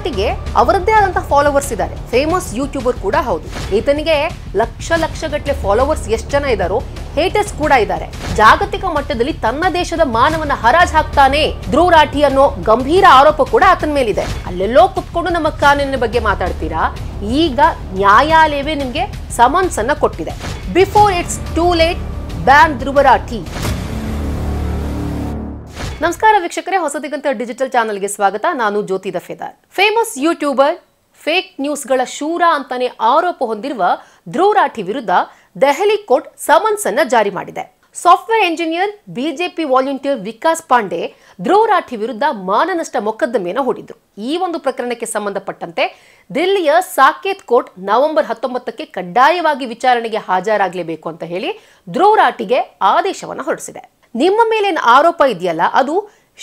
ಮಟ್ಟಿಗೆ ಅವರದ್ದೇ ಆದಂತಹ ಫಾಲೋವರ್ಸ್ ಇದ್ದಾರೆ ಫೇಮಸ್ ಯೂಟ್ಯೂಬರ್ ಕೂಡ ಹೌದು ಈತನಿಗೆ ಲಕ್ಷ ಲಕ್ಷ ಗಟ್ಟಲೆ ಫಾಲೋವರ್ಸ್ ಎಷ್ಟು ಜನ ಇದ್ದಾರೋ ಹೇಟರ್ಸ್ ಕೂಡ ಇದ್ದಾರೆ ಜಾಗತಿಕ ಮಟ್ಟದಲ್ಲಿ ತನ್ನ ದೇಶದ ಮಾನವನ ಹರಾಜ್ ಹಾಕ್ತಾನೆ ಧ್ರುವ ಅನ್ನೋ ಗಂಭೀರ ಆರೋಪ ಕೂಡ ಆತನ ಮೇಲಿದೆ ಅಲ್ಲೆಲ್ಲೋ ಕುತ್ಕೊಂಡು ನಮ್ಮ ಕಾನೂನಿನ ಬಗ್ಗೆ ಮಾತಾಡ್ತೀರಾ ಈಗ ನ್ಯಾಯಾಲಯವೇ ನಿಮ್ಗೆ ಸಮನ್ಸ್ ಅನ್ನ ಕೊಟ್ಟಿದೆ before it's too late ban Dhruv ನಮಸ್ಕಾರ ವೀಕ್ಷಕರೇ ಹೊಸದಿಗಂತ ಡಿಜಿಟಲ್ ಚಾನಲ್ಗೆ ಸ್ವಾಗತ ನಾನು Jyoti Dafedar famous youtuber fake ನ್ಯೂಸ್ಗಳ ಶೂರ ಅಂತಾನೆ ಆರೋಪ ಹೊಂದಿರುವ ಧ್ರುವ ರಾಠಿ ವಿರುದ್ಧ ದೆಹಲಿ ಕೋರ್ಟ್ ಸಮನ್ಸ್ ಅನ್ನ ಜಾರಿ ಮಾಡಿದೆ software engineer BJP volunteer Vikas Pandey Dhruv Rathee ವಿರುದ್ಧ ಮಾನನಷ್ಟ ಮೊಕದ್ದಮೆಯನ್ನು ಹೂಡಿದ್ರು ಈ ಒಂದು ಪ್ರಕರಣಕ್ಕೆ ಸಂಬಂಧಪಟ್ಟಂತೆ ದಿಲ್ಲಿಯ ಸಾಕೇತ್ ಕೋರ್ಟ್ ನವೆಂಬರ್ ಹತ್ತೊಂಬತ್ತಕ್ಕೆ ಕಡ್ಡಾಯವಾಗಿ ವಿಚಾರಣೆಗೆ ಹಾಜರಾಗಲೇಬೇಕು ಅಂತ ಹೇಳಿ ಧ್ರುವ ರಾಠಿಗೆ ಆದೇಶವನ್ನು ಹೊರಡಿಸಿದೆ ನಿಮ್ಮ ಮೇಲೇನು ಆರೋಪ ಇದೆಯಲ್ಲ ಅದು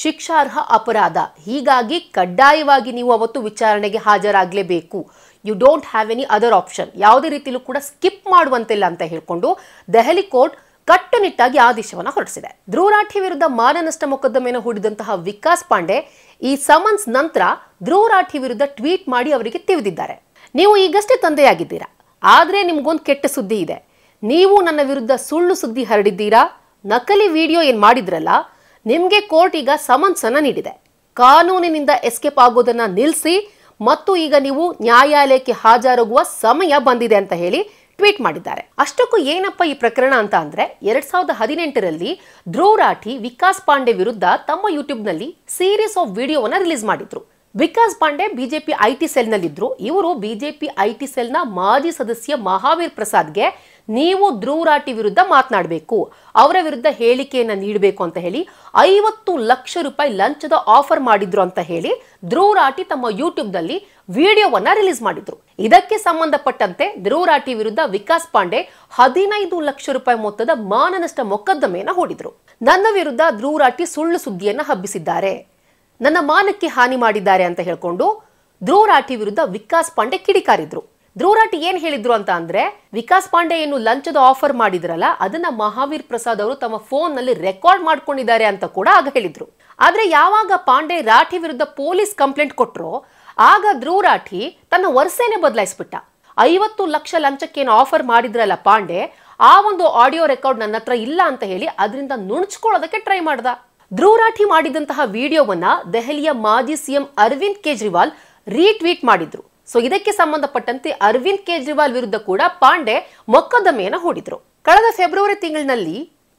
ಶಿಕ್ಷಾರ್ಹ ಅಪರಾಧ ಹೀಗಾಗಿ ಕಡ್ಡಾಯವಾಗಿ ನೀವು ಅವತ್ತು ವಿಚಾರಣೆಗೆ ಹಾಜರಾಗಲೇಬೇಕು you don't have any other option ಯಾವುದೇ ರೀತಿಯಲ್ಲೂ ಕೂಡ ಸ್ಕಿಪ್ ಮಾಡುವಂತಿಲ್ಲ ಅಂತ ಹೇಳಿಕೊಂಡು ದೆಹಲಿ ಕೋರ್ಟ್ ಕಟ್ಟುನಿಟ್ಟಾಗಿ ಆದೇಶವನ್ನು ಹೊರಡಿಸಿದೆ ಧ್ರುವ ವಿರುದ್ಧ ಮಾನನಷ್ಟ ಮೊಕದ್ದಮೆಯನ್ನು ಹೂಡಿದಂತಹ ವಿಕಾಸ್ ಪಾಂಡೆ ಈ ಸಮನ್ಸ್ ನಂತರ ಧ್ರುವ ವಿರುದ್ಧ ಟ್ವೀಟ್ ಮಾಡಿ ಅವರಿಗೆ ತಿಳಿದಿದ್ದಾರೆ ನೀವು ಈಗಷ್ಟೇ ತಂದೆಯಾಗಿದ್ದೀರಾ ಆದರೆ ನಿಮಗೊಂದು ಕೆಟ್ಟ ಸುದ್ದಿ ಇದೆ ನೀವು ನನ್ನ ವಿರುದ್ಧ ಸುಳ್ಳು ಸುದ್ದಿ ಹರಡಿದ್ದೀರಾ ನಕಲಿ ವಿಡಿಯೋ ಏನು ಮಾಡಿದ್ರಲ್ಲ ನಿಮಗೆ ಕೋರ್ಟ್ ಈಗ ಅನ್ನ ನೀಡಿದೆ ಕಾನೂನಿನಿಂದ ಎಸ್ಕೇಪ್ ಆಗೋದನ್ನ ನಿಲ್ಲಿಸಿ ಮತ್ತು ಈಗ ನೀವು ನ್ಯಾಯಾಲಯಕ್ಕೆ ಹಾಜರಾಗುವ ಸಮಯ ಬಂದಿದೆ ಅಂತ ಹೇಳಿ ಟ್ವೀಟ್ ಮಾಡಿದ್ದಾರೆ ಅಷ್ಟಕ್ಕೂ ಏನಪ್ಪ ಈ ಪ್ರಕರಣ ಅಂತ ಅಂದ್ರೆ ಎರಡ್ ಸಾವಿರದ ಹದಿನೆಂಟರಲ್ಲಿ ಧ್ರುವ ರಾಠಿ ವಿಕಾಸ್ ಪಾಂಡೆ ವಿರುದ್ಧ ತಮ್ಮ ಯೂಟ್ಯೂಬ್ನಲ್ಲಿ ಸೀರೀಸ್ ಆಫ್ ವಿಡಿಯೋವನ್ನ ರಿಲೀಸ್ ಮಾಡಿದ್ರು ವಿಕಾಸ್ ಪಾಂಡೆ ಬಿಜೆಪಿ ಐಟಿ ಸೆಲ್ನಲ್ಲಿದ್ದರು ಇವರು ಬಿಜೆಪಿ ಐಟಿ ಸೆಲ್ನ ಮಾಜಿ ಸದಸ್ಯ ಮಹಾವೀರ್ ಪ್ರಸಾದ್ಗೆ ನೀವು ಧ್ರುವರಾಟಿ ವಿರುದ್ಧ ಮಾತನಾಡಬೇಕು ಅವರ ವಿರುದ್ಧ ಹೇಳಿಕೆಯನ್ನು ನೀಡಬೇಕು ಅಂತ ಹೇಳಿ ಐವತ್ತು ಲಕ್ಷ ರೂಪಾಯಿ ಲಂಚದ ಆಫರ್ ಮಾಡಿದ್ರು ಅಂತ ಹೇಳಿ ಧ್ರುವರಾಟಿ ತಮ್ಮ ಯೂಟ್ಯೂಬ್ ನಲ್ಲಿ ವಿಡಿಯೋವನ್ನ ರಿಲೀಸ್ ಮಾಡಿದ್ರು ಇದಕ್ಕೆ ಸಂಬಂಧಪಟ್ಟಂತೆ ಧ್ರುವರಾಟಿ ವಿರುದ್ಧ ವಿಕಾಸ್ ಪಾಂಡೆ ಹದಿನೈದು ಲಕ್ಷ ರೂಪಾಯಿ ಮೊತ್ತದ ಮಾನನಷ್ಟ ಮೊಕದ್ದಮೆಯನ್ನು ಹೂಡಿದ್ರು ನನ್ನ ವಿರುದ್ಧ ಧ್ರುವರಾಟಿ ಸುಳ್ಳು ಸುದ್ದಿಯನ್ನು ಹಬ್ಬಿಸಿದ್ದಾರೆ ನನ್ನ ಮಾನಕ್ಕೆ ಹಾನಿ ಮಾಡಿದ್ದಾರೆ ಅಂತ ಹೇಳ್ಕೊಂಡು ಧ್ರುವ ವಿರುದ್ಧ ವಿಕಾಸ್ ಪಾಂಡೆ ಕಿಡಿಕಾರಿದ್ರು ಧ್ರುವರಾಟಿ ಏನ್ ಹೇಳಿದ್ರು ಅಂತ ಅಂದ್ರೆ ವಿಕಾಸ್ ಪಾಂಡೆ ಏನು ಲಂಚದ ಆಫರ್ ಮಾಡಿದ್ರಲ್ಲ ಅದನ್ನ ಮಹಾವೀರ್ ಪ್ರಸಾದ್ ಅವರು ತಮ್ಮ ಫೋನ್ ನಲ್ಲಿ ರೆಕಾರ್ಡ್ ಮಾಡ್ಕೊಂಡಿದ್ದಾರೆ ಅಂತ ಕೂಡ ಆಗ ಹೇಳಿದ್ರು ಆದ್ರೆ ಯಾವಾಗ ಪಾಂಡೆ ರಾಠಿ ವಿರುದ್ಧ ಪೊಲೀಸ್ ಕಂಪ್ಲೇಂಟ್ ಕೊಟ್ರು ಆಗ ಧ್ರುವ ತನ್ನ ವರ್ಷೇನೆ ಬದಲಾಯಿಸ್ಬಿಟ್ಟ ಐವತ್ತು ಲಕ್ಷ ಲಂಚಕ್ಕೇನು ಆಫರ್ ಮಾಡಿದ್ರಲ್ಲ ಪಾಂಡೆ ಆ ಒಂದು ಆಡಿಯೋ ರೆಕಾರ್ಡ್ ನನ್ನ ಹತ್ರ ಇಲ್ಲ ಅಂತ ಹೇಳಿ ಅದರಿಂದ ನುಣುಚ್ಕೊಳ್ಳೋದಕ್ಕೆ ಟ್ರೈ ಮಾಡ್ದ ಧ್ರುವ ಮಾಡಿದಂತಹ ವಿಡಿಯೋವನ್ನ ದೆಹಲಿಯ ಮಾಜಿ ಸಿಎಂ ಅರವಿಂದ್ ಕೇಜ್ರಿವಾಲ್ ರೀಟ್ವೀಟ್ ಮಾಡಿದ್ರು ಸೊ ಇದಕ್ಕೆ ಸಂಬಂಧಪಟ್ಟಂತೆ ಅರವಿಂದ್ ಕೇಜ್ರಿವಾಲ್ ವಿರುದ್ಧ ಕೂಡ ಪಾಂಡೆ ಮೊಕದ್ದಮೆಯನ್ನು ಹೂಡಿದ್ರು ಕಳೆದ ಫೆಬ್ರವರಿ ತಿಂಗಳಿನಲ್ಲಿ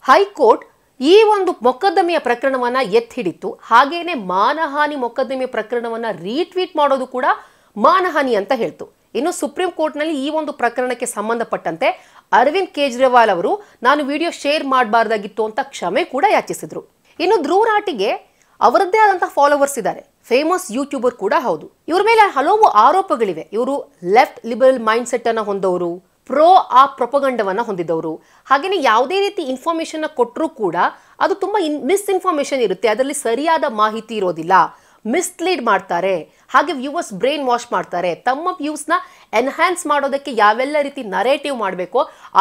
ಹೈಕೋರ್ಟ್ ಈ ಒಂದು ಮೊಕದ್ದಮೆಯ ಪ್ರಕರಣವನ್ನ ಎತ್ತಿಡಿತ್ತು ಹಾಗೇನೆ ಮಾನಹಾನಿ ಮೊಕದ್ದಮೆ ಪ್ರಕರಣವನ್ನ ರೀಟ್ವೀಟ್ ಮಾಡೋದು ಕೂಡ ಮಾನಹಾನಿ ಅಂತ ಹೇಳ್ತು ಇನ್ನು ಸುಪ್ರೀಂ ಕೋರ್ಟ್ನಲ್ಲಿ ಈ ಒಂದು ಪ್ರಕರಣಕ್ಕೆ ಸಂಬಂಧಪಟ್ಟಂತೆ ಅರವಿಂದ್ ಕೇಜ್ರಿವಾಲ್ ಅವರು ನಾನು ವಿಡಿಯೋ ಶೇರ್ ಮಾಡಬಾರ್ದಾಗಿತ್ತು ಅಂತ ಕ್ಷಮೆ ಕೂಡ ಯಾಚಿಸಿದ್ರು ಇನ್ನು ನಾಟಿಗೆ ಅವರದ್ದೇ ಆದಂತಹ ಫಾಲೋವರ್ಸ್ ಇದ್ದಾರೆ ಫೇಮಸ್ ಯೂಟ್ಯೂಬರ್ ಕೂಡ ಹೌದು ಇವ್ರ ಮೇಲೆ ಹಲವು ಆರೋಪಗಳಿವೆ ಇವರು ಲೆಫ್ಟ್ ಲಿಬರಲ್ ಮೈಂಡ್ ಸೆಟ್ ಅನ್ನ ಹೊಂದವರು ಪ್ರೋ ಆ ಪ್ರೊಪಗಂಡವನ್ನ ಹೊಂದಿದವರು ಹಾಗೇನೆ ಯಾವುದೇ ರೀತಿ ಇನ್ಫಾರ್ಮೇಶನ್ ಕೊಟ್ಟರೂ ಕೂಡ ಅದು ತುಂಬಾ ಇನ್ ಮಿಸ್ಇನ್ಫಾರ್ಮೇಷನ್ ಇರುತ್ತೆ ಅದರಲ್ಲಿ ಸರಿಯಾದ ಮಾಹಿತಿ ಇರೋದಿಲ್ಲ ಮಿಸ್ಲೀಡ್ ಮಾಡ್ತಾರೆ ಹಾಗೆ ವ್ಯೂವರ್ಸ್ ಬ್ರೈನ್ ವಾಶ್ ಮಾಡ್ತಾರೆ ತಮ್ಮ ವ್ಯೂಸ್ನ ಎನ್ಹ್ಯಾನ್ಸ್ ಮಾಡೋದಕ್ಕೆ ಯಾವೆಲ್ಲ ರೀತಿ ನರೇಟಿವ್ ಮಾಡಬೇಕೋ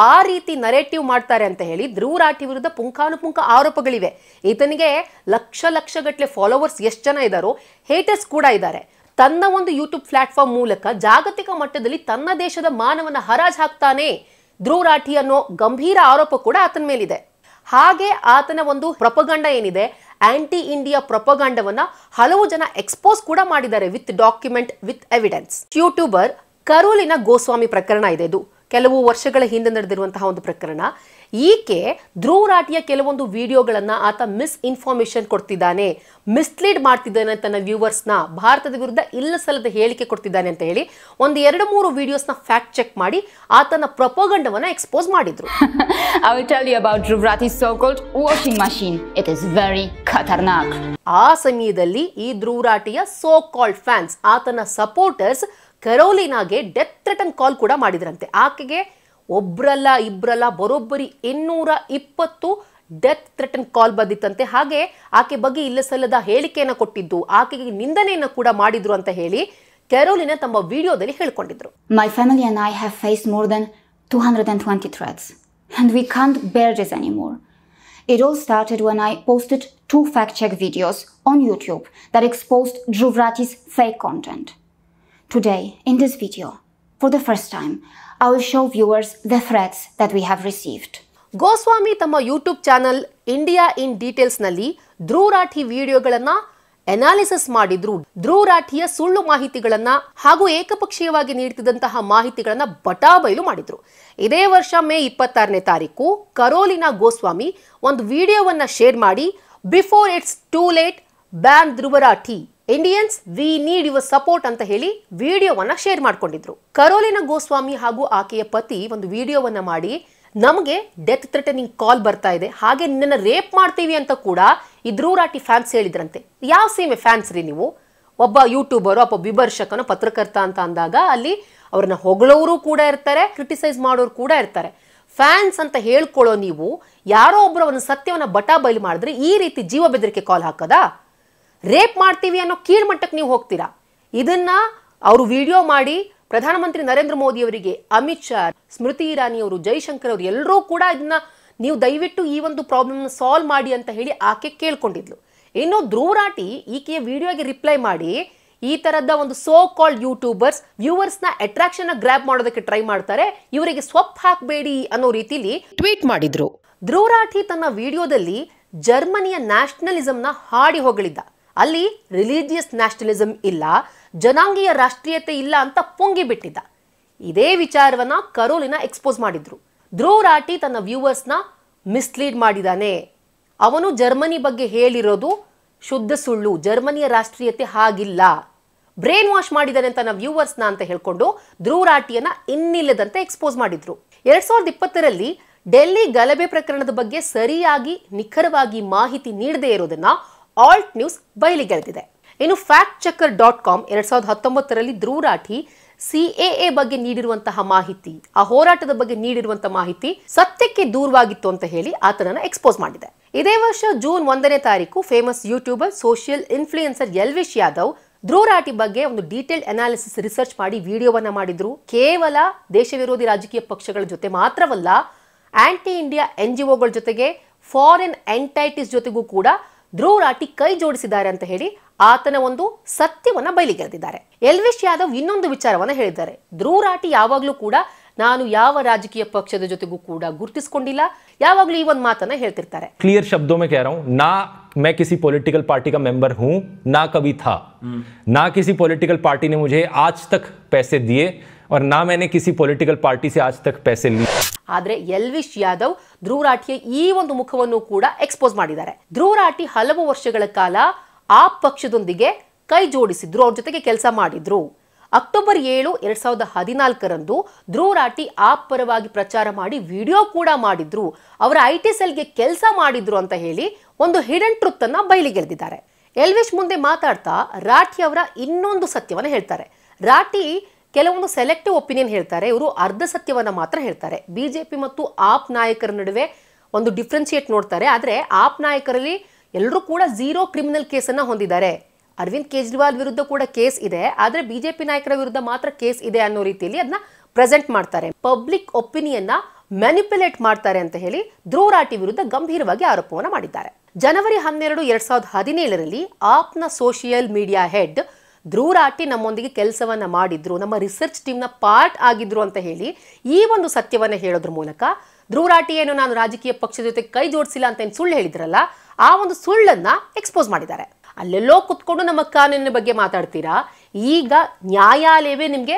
ಆ ರೀತಿ ನರೇಟಿವ್ ಮಾಡ್ತಾರೆ ಅಂತ ಹೇಳಿ ಧ್ರುವ ರಾಠಿ ವಿರುದ್ಧ ಪುಂಖಾನುಪುಂಖ ಆರೋಪಗಳಿವೆ ಈತನಿಗೆ ಲಕ್ಷ ಲಕ್ಷಗಟ್ಟಲೆ ಫಾಲೋವರ್ಸ್ ಎಷ್ಟು ಜನ ಇದ್ದಾರೋ ಹೇಟರ್ಸ್ ಕೂಡ ಇದ್ದಾರೆ ತನ್ನ ಒಂದು ಯೂಟ್ಯೂಬ್ ಪ್ಲಾಟ್ಫಾರ್ಮ್ ಮೂಲಕ ಜಾಗತಿಕ ಮಟ್ಟದಲ್ಲಿ ತನ್ನ ದೇಶದ ಮಾನವನ ಹರಾಜ್ ಹಾಕ್ತಾನೆ ಧ್ರುವ ರಾಠಿ ಅನ್ನೋ ಗಂಭೀರ ಆರೋಪ ಕೂಡ ಆತನ ಮೇಲಿದೆ ಹಾಗೆ ಆತನ ಒಂದು ಪ್ರಪಗಂಡ ಏನಿದೆ ಆಂಟಿ ಇಂಡಿಯಾ ಪ್ರೊಪಗಾಂಡವನ್ನ ಹಲವು ಜನ ಎಕ್ಸ್ಪೋಸ್ ಕೂಡ ಮಾಡಿದ್ದಾರೆ with document with evidence youtuber Karolina Goswami ಪ್ರಕರಣ ಇದೆ ಇದು ಕೆಲವು ವರ್ಷಗಳ ಹಿಂದೆ ನಡೆದಿರುವಂತಹ ಒಂದು ಪ್ರಕರಣ ಈಕೆ ಧ್ರುವರಾಟಿಯ ಕೆಲವೊಂದು ವಿಡಿಯೋಗಳನ್ನು ಆತ ಮಿಸ್ ಇನ್ಫಾರ್ಮೇಶನ್ ಕೊಡ್ತಿದ್ದಾನೆ ಮಿಸ್ಲೀಡ್ ಮಾಡ್ತಿದ್ದಾನೆ ತನ್ನ ವ್ಯೂವರ್ಸ್ನ ಭಾರತದ ವಿರುದ್ಧ ಇಲ್ಲ ಸಲದ ಹೇಳಿಕೆ ಕೊಡ್ತಿದ್ದಾನೆ ಅಂತ ಹೇಳಿ ಒಂದು ಎರಡು ಮೂರು ವಿಡಿಯೋಸ್ನ ಫ್ಯಾಕ್ಟ್ ಚೆಕ್ ಮಾಡಿ ಆತನ ಪ್ರಪೋಗಂಡವನ್ನ ಎಕ್ಸ್ಪೋಸ್ ಮಾಡಿದ್ರು ಇಟ್ ವೆರಿ ಖತರ್ನಾಕ್ ಆ ಸಮಯದಲ್ಲಿ ಈ ಧ್ರುವರಾಟಿಯ ಸೋ ಕಾಲ್ಡ್ ಫ್ಯಾನ್ಸ್ ಆತನ ಸಪೋರ್ಟರ್ಸ್ ಕರೋಲಿನಾಗೆ ಡೆತ್ ಥ್ರೆಟನ್ ಕಾಲ್ ಕೂಡ ಮಾಡಿದ್ರಂತೆ ಆಕೆಗೆ ಒಬ್ರಲ್ಲ ಇಬ್ಬರಲ್ಲ ಬರೋಬ್ಬರಿ ಇನ್ನೂರ ಇಪ್ಪತ್ತು ಡೆತ್ ಥ್ರೆಟನ್ ಕಾಲ್ ಬಂದಿತ್ತಂತೆ ಹಾಗೆ ಆಕೆ ಬಗ್ಗೆ ಇಲ್ಲ ಸಲ್ಲದ ಹೇಳಿಕೆಯನ್ನು ಕೊಟ್ಟಿದ್ದು ಆಕೆಗೆ ನಿಂದನೆಯನ್ನು ಕೂಡ ಮಾಡಿದ್ರು ಅಂತ ಹೇಳಿ ಕೆರೋಲಿನ ತಮ್ಮ ವಿಡಿಯೋದಲ್ಲಿ ಹೇಳ್ಕೊಂಡಿದ್ರು my family and I have face more than two hundred and twenty threats and we can't bear this any more It all started when two posted check videos on YouTube on YouTube that exposed is fake content today in this video For the first time, I will show viewers the threats that we have received. Goswami ತಮ್ಮ YouTube channel India in ಡೀಟೇಲ್ಸ್ನಲ್ಲಿ ಧ್ರುವ ವಿಡಿಯೋಗಳನ್ನು analysis ಮಾಡಿದ್ರು ಧ್ರುವ ಸುಳ್ಳು ಮಾಹಿತಿಗಳನ್ನು ಹಾಗೂ ಏಕಪಕ್ಷೀಯವಾಗಿ ನೀಡುತ್ತಿದ್ದಂತಹ ಮಾಹಿತಿಗಳನ್ನು ಬಟಾಬೈಲು ಮಾಡಿದ್ರು ಇದೇ ವರ್ಷ ಮೇ ಇಪ್ಪತ್ತಾರನೇ ತಾರೀಕು ಕರೋಲಿನಾ ಗೋಸ್ವಾಮಿ ಒಂದು ವಿಡಿಯೋವನ್ನ ಶೇರ್ ಮಾಡಿ before it's too late ban Dhruv Rathee Indians we need your support ಅಂತ ಹೇಳಿ ವಿಡಿಯೋವನ್ನ ಶೇರ್ ಮಾಡಿಕೊಂಡಿದ್ರು ಕರೋಲಿನ ಗೋಸ್ವಾಮಿ ಹಾಗೂ ಆಕೆಯ ಪತಿ ಒಂದು ವಿಡಿಯೋವನ್ನ ಮಾಡಿ ನಮಗೆ ಡೆತ್ ಥ್ರೆಟನಿಂಗ್ ಕಾಲ್ ಬರ್ತಾ ಇದೆ ಹಾಗೆ ನಿನ್ನ ರೇಪ್ ಮಾಡ್ತೀವಿ ಅಂತ ಕೂಡ ಇದ್ರೂರಾಟಿ ಫ್ಯಾನ್ಸ್ ಹೇಳಿದ್ರಂತೆ ಯಾವ ಸೀಮೆ ಫ್ಯಾನ್ಸ್ ರೀ ನೀವು ಒಬ್ಬ ಯೂಟ್ಯೂಬರು ಒಬ್ಬ ವಿಮರ್ಶಕನು ಪತ್ರಕರ್ತ ಅಂತ ಅಂದಾಗ ಅಲ್ಲಿ ಅವ್ರನ್ನ ಹೊಗಳೋರು ಕೂಡ ಇರ್ತಾರೆ ಕ್ರಿಟಿಸೈಸ್ ಮಾಡೋರು ಕೂಡ ಇರ್ತಾರೆ ಫ್ಯಾನ್ಸ್ ಅಂತ ಹೇಳ್ಕೊಳ್ಳೋ ನೀವು ಯಾರೋ ಒಬ್ಬರು ಅವನ ಸತ್ಯವನ್ನು ಬಟಾ ಬಯಲು ಮಾಡಿದ್ರೆ ಈ ರೀತಿ ಜೀವ ಬೆದರಿಕೆ ಕಾಲ್ ಹಾಕದಾ ರೇಪ್ ಮಾಡ್ತೀವಿ ಅನ್ನೋ ಕೀಳ್ಮಟ್ಟಕ್ಕೆ ನೀವು ಹೋಗ್ತೀರಾ ಇದನ್ನ ಅವರು ವಿಡಿಯೋ ಮಾಡಿ ಪ್ರಧಾನಮಂತ್ರಿ ನರೇಂದ್ರ ಮೋದಿ ಅವರಿಗೆ ಅಮಿತ್ ಶಾ ಸ್ಮೃತಿ ಇರಾನಿ ಅವರು ಜೈಶಂಕರ್ ಅವರು ಎಲ್ಲರೂ ಕೂಡ ಇದನ್ನ ನೀವು ದಯವಿಟ್ಟು ಈ ಒಂದು ಪ್ರಾಬ್ಲಮ್ ಸಾಲ್ವ್ ಮಾಡಿ ಅಂತ ಹೇಳಿ ಆಕೆ ಕೇಳ್ಕೊಂಡಿದ್ಲು ಇನ್ನು ಧ್ರುವರಾಟಿ ಈಕೆಯ ವಿಡಿಯೋಗೆ ರಿಪ್ಲೈ ಮಾಡಿ ಈ ತರದ ಒಂದು ಸೋ ಕಾಲ್ಡ್ ಯೂಟ್ಯೂಬರ್ಸ್ ನ ಅಟ್ರಾಕ್ಷನ್ ಗ್ರ್ಯಾಬ್ ಮಾಡೋದಕ್ಕೆ ಟ್ರೈ ಮಾಡ್ತಾರೆ ಇವರಿಗೆ ಸ್ವಪ್ ಹಾಕಬೇಡಿ ಅನ್ನೋ ರೀತಿಲಿ ಟ್ವೀಟ್ ಮಾಡಿದ್ರು ಧ್ರುವರಾಠಿ ತನ್ನ ವಿಡಿಯೋದಲ್ಲಿ ಜರ್ಮನಿಯ ನ್ಯಾಷನಲಿಸಂನ ಹಾಡಿ ಹೊಗಳಿದ್ದ ಅಲ್ಲಿ ರಿಲಿಜಿಯಸ್ ನ್ಯಾಷನಲಿಸಂ ಇಲ್ಲ ಜನಾಂಗೀಯ ರಾಷ್ಟ್ರೀಯತೆ ಇಲ್ಲ ಅಂತ ಪೊಂಗಿ ಬಿಟ್ಟಿದ್ದ ಇದೇ ವಿಚಾರವನ್ನ ಕರೋಲಿನ ಎಕ್ಸ್ಪೋಸ್ ಮಾಡಿದ್ರು ಧ್ರುವ ರಾಟಿ ತನ್ನ ವ್ಯೂವರ್ಸ್ನ ಮಿಸ್ಲೀಡ್ ಮಾಡಿದಾನೆ ಅವನು ಜರ್ಮನಿ ಬಗ್ಗೆ ಹೇಳಿರೋದು ಶುದ್ಧ ಸುಳ್ಳು ಜರ್ಮನಿಯ ರಾಷ್ಟ್ರೀಯತೆ ಹಾಗಿಲ್ಲ ಬ್ರೇನ್ ವಾಶ್ ಮಾಡಿದಾನೆ ತನ್ನ ವ್ಯೂವರ್ಸ್ನ ಅಂತ ಹೇಳ್ಕೊಂಡು ಧ್ರುವ ಇನ್ನಿಲ್ಲದಂತೆ ಎಕ್ಸ್ಪೋಸ್ ಮಾಡಿದ್ರು ಎರಡ್ ಸಾವಿರದ ಇಪ್ಪತ್ತರಲ್ಲಿ ಡೆಲ್ಲಿ ಗಲಭೆ ಪ್ರಕರಣದ ಬಗ್ಗೆ ಸರಿಯಾಗಿ ನಿಖರವಾಗಿ ಮಾಹಿತಿ ನೀಡದೇ ಇರೋದನ್ನ ಆಲ್ಟ್ ನ್ಯೂಸ್ ಬಯಲಿಗೆಳೆದಿದೆ ಇನ್ನು ಫ್ಯಾಕ್ಟ್ ಚೆಕರ್ ಡಾಟ್ ಕಾಮ್ ಎರಡ್ ಸಾವಿರದ ಹತ್ತೊಂಬತ್ತರಲ್ಲಿ ಧ್ರುವರಾಠಿ ಸಿಎಎ ಬಗ್ಗೆ ನೀಡಿರುವಂತಹ ಮಾಹಿತಿ ಆ ಹೋರಾಟದ ಬಗ್ಗೆ ನೀಡಿರುವಂತಹ ಮಾಹಿತಿ ಸತ್ಯಕ್ಕೆ ದೂರವಾಗಿತ್ತು ಅಂತ ಹೇಳಿ ಆತನನ್ನು ಎಕ್ಸ್ಪೋಸ್ ಮಾಡಿದೆ ಇದೇ ವರ್ಷ ಜೂನ್ ಒಂದನೇ ತಾರೀಕು famous YouTuber social influencer Elvish Yadav Dhruv Rathee ಬಗ್ಗೆ ಒಂದು ಡೀಟೇಲ್ ಅನಾಲಿಸಿಸ್ ರಿಸರ್ಚ್ ಮಾಡಿ ವಿಡಿಯೋವನ್ನ ಮಾಡಿದ್ರು ಕೇವಲ ದೇಶ ವಿರೋಧಿ ರಾಜಕೀಯ ಪಕ್ಷಗಳ ಜೊತೆ ಮಾತ್ರವಲ್ಲ ಆಂಟಿ ಇಂಡಿಯಾ ಎನ್ ಜಿ ಜೊತೆಗೆ ಫಾರಿನ್ ಎಂಟೈಟಿಸ್ ಜೊತೆಗೂ ಕೂಡ ಧ್ರುವರಾಟಿ ಕೈ ಜೋಡಿಸಿದ್ದಾರೆ ಅಂತ ಹೇಳಿ ಆತನ ಒಂದು ಸತ್ಯವನ್ನ ಬಯಲಿಗೆರೆದಿದ್ದಾರೆ ಎಲ್ವಿಶ್ ಯಾದವ್ ಇನ್ನೊಂದು ವಿಚಾರವನ್ನ ಹೇಳಿದ್ದಾರೆ ಧ್ರುವರಾಟಿ ಯಾವಾಗ್ಲೂ ಕೂಡ ನಾನು ಯಾವ ರಾಜಕೀಯ ಪಕ್ಷದ ಜೊತೆಗೂ ಕೂಡ ಗುರುತಿಸಿಕೊಂಡಿಲ್ಲ ಯಾವಾಗ್ಲೂ ಈ ಒಂದು ಮಾತನ್ನ ಹೇಳ್ತಿರ್ತಾರೆ ಕ್ಲಿಯರ್ ಶಬ್ದೋ ಮೇ ಕೇರ ನಾ मैं किसी पॉलिटिकल पार्टी का मेंबर हूं ना कभी था ना किसी पॉलिटिकल पार्टी ने मुझे आज तक पैसे दिए और ना मैंने किसी पॉलिटिकल पार्टी से आज तक पैसे लिए ಆದ್ರೆ ಎಲ್ವಿಶ್ ಯಾದವ್ ಧ್ರುವ ರಾಠಿಯ ಈ ಒಂದು ಮುಖವನ್ನು ಕೂಡ ಎಕ್ಸ್ಪೋಸ್ ಮಾಡಿದ್ದಾರೆ ಧ್ರುವ ರಾಠಿ ಹಲವು ವರ್ಷಗಳ ಕಾಲ ಆ ಪಕ್ಷದೊಂದಿಗೆ ಕೈ ಜೋಡಿಸಿದ್ರು ಅವ್ರ ಜೊತೆಗೆ ಕೆಲಸ ಮಾಡಿದ್ರು ಅಕ್ಟೋಬರ್ ಏಳು ಎರಡ್ ಸಾವಿರದ ಹದಿನಾಲ್ಕರಂದು ಧ್ರುವ ರಾಠಿ ಆ ಪರವಾಗಿ ಪ್ರಚಾರ ಮಾಡಿ ವಿಡಿಯೋ ಕೂಡ ಮಾಡಿದ್ರು ಅವರ ಐ ಟಿ ಸೆಲ್ಗೆ ಕೆಲಸ ಮಾಡಿದ್ರು ಅಂತ ಹೇಳಿ ಒಂದು ಹಿಡನ್ ಟ್ರುತ್ ಅನ್ನ ಬಯಲಿಗೆಳೆದಿದ್ದಾರೆ ಎಲ್ವಿಶ್ ಮುಂದೆ ಮಾತಾಡ್ತಾ ರಾಠಿ ಅವರ ಇನ್ನೊಂದು ಸತ್ಯವನ್ನು ಹೇಳ್ತಾರೆ ರಾಠಿ ಕೆಲವೊಂದು ಸೆಲೆಕ್ಟಿವ್ ಒಪಿನಿಯನ್ ಹೇಳ್ತಾರೆ ಇವರು ಅರ್ಧ ಸತ್ಯವನ್ನು ಮಾತ್ರ ಹೇಳ್ತಾರೆ ಬಿಜೆಪಿ ಮತ್ತು ಆಪ್ ನಾಯಕರ ನಡುವೆ ಒಂದು ಡಿಫ್ರೆನ್ಶಿಯೇಟ್ ನೋಡ್ತಾರೆ ಆದರೆ ಆಪ್ ನಾಯಕರಲ್ಲಿ ಎಲ್ಲರೂ ಕೂಡ ಝೀರೋ ಕ್ರಿಮಿನಲ್ ಕೇಸನ್ನು ಹೊಂದಿದ್ದಾರೆ ಅರವಿಂದ್ ಕೇಜ್ರಿವಾಲ್ ವಿರುದ್ಧ ಕೂಡ ಕೇಸ್ ಇದೆ ಆದರೆ ಬಿಜೆಪಿ ನಾಯಕರ ವಿರುದ್ಧ ಮಾತ್ರ ಕೇಸ್ ಇದೆ ಅನ್ನೋ ರೀತಿಯಲ್ಲಿ ಅದನ್ನ ಪ್ರೆಸೆಂಟ್ ಮಾಡ್ತಾರೆ ಪಬ್ಲಿಕ್ ಒಪಿನಿಯನ್ನ ಮ್ಯಾನಿಪ್ಯುಲೇಟ್ ಮಾಡ್ತಾರೆ ಅಂತ ಹೇಳಿ ಧ್ರುವರಾಟಿ ವಿರುದ್ಧ ಗಂಭೀರವಾಗಿ ಆರೋಪವನ್ನು ಮಾಡಿದ್ದಾರೆ ಜನವರಿ ಹನ್ನೆರಡು ಎರಡ್ ಸಾವಿರದ ಹದಿನೇಳರಲ್ಲಿ ಆಪ್ನ ಸೋಷಿಯಲ್ ಮೀಡಿಯಾ ಹೆಡ್ ದ್ರೂರಾಟಿ ನಮ್ಮೊಂದಿಗೆ ಕೆಲಸವನ್ನ ಮಾಡಿದ್ರು ನಮ್ಮ ರಿಸರ್ಚ್ ಟೀಮ್ನ ಪಾರ್ಟ್ ಆಗಿದ್ರು ಅಂತ ಹೇಳಿ ಈ ಒಂದು ಸತ್ಯವನ್ನ ಹೇಳೋದ್ರ ಮೂಲಕ ಧ್ರುವರಾಟಿ ಏನು ನಾನು ರಾಜಕೀಯ ಪಕ್ಷದ ಜೊತೆ ಕೈ ಜೋಡಿಸಿಲ್ಲ ಅಂತ ಏನು ಸುಳ್ಳು ಹೇಳಿದ್ರಲ್ಲ ಆ ಒಂದು ಸುಳ್ಳನ್ನ ಎಕ್ಸ್ಪೋಸ್ ಮಾಡಿದ್ದಾರೆ ಅಲ್ಲೆಲ್ಲೋ ಕುತ್ಕೊಂಡು ನಮ್ಮ ಕಾನೂನಿನ ಬಗ್ಗೆ ಮಾತಾಡ್ತೀರಾ ಈಗ ನ್ಯಾಯಾಲಯವೇ ನಿಮಗೆ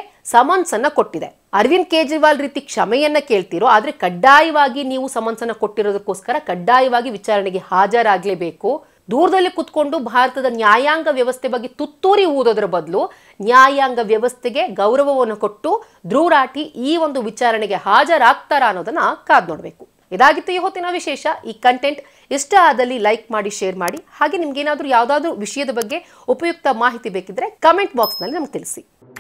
ಅನ್ನ ಕೊಟ್ಟಿದೆ ಅರವಿಂದ್ ಕೇಜ್ರಿವಾಲ್ ರೀತಿ ಕ್ಷಮೆಯನ್ನ ಕೇಳ್ತಿರೋ ಆದ್ರೆ ಕಡ್ಡಾಯವಾಗಿ ನೀವು ಸಮನ್ಸ್ ಅನ್ನ ಕೊಟ್ಟಿರೋದಕ್ಕೋಸ್ಕರ ಕಡ್ಡಾಯವಾಗಿ ವಿಚಾರಣೆಗೆ ಹಾಜರಾಗ್ಲೇಬೇಕು ದೂರದಲ್ಲಿ ಕುತ್ಕೊಂಡು ಭಾರತದ ನ್ಯಾಯಾಂಗ ವ್ಯವಸ್ಥೆ ಬಗ್ಗೆ ತುತ್ತೂರಿ ಊದೋದ್ರ ಬದಲು ನ್ಯಾಯಾಂಗ ವ್ಯವಸ್ಥೆಗೆ ಗೌರವವನ್ನು ಕೊಟ್ಟು ದ್ರೂರಾಟಿ ಈ ಒಂದು ವಿಚಾರಣೆಗೆ ಹಾಜರಾಗ್ತಾರ ಅನ್ನೋದನ್ನ ಕಾದ್ ನೋಡಬೇಕು ಇದಾಗಿತ್ತು ಈ ಹೊತ್ತಿನ ವಿಶೇಷ ಈ ಕಂಟೆಂಟ್ ಇಷ್ಟ ಆದಲ್ಲಿ ಲೈಕ್ ಮಾಡಿ ಶೇರ್ ಮಾಡಿ ಹಾಗೆ ನಿಮ್ಗೇನಾದರೂ ಯಾವುದಾದ್ರೂ ವಿಷಯದ ಬಗ್ಗೆ ಉಪಯುಕ್ತ ಮಾಹಿತಿ ಬೇಕಿದ್ರೆ ಕಮೆಂಟ್ ನಲ್ಲಿ ನಮ್ಗೆ ತಿಳಿಸಿ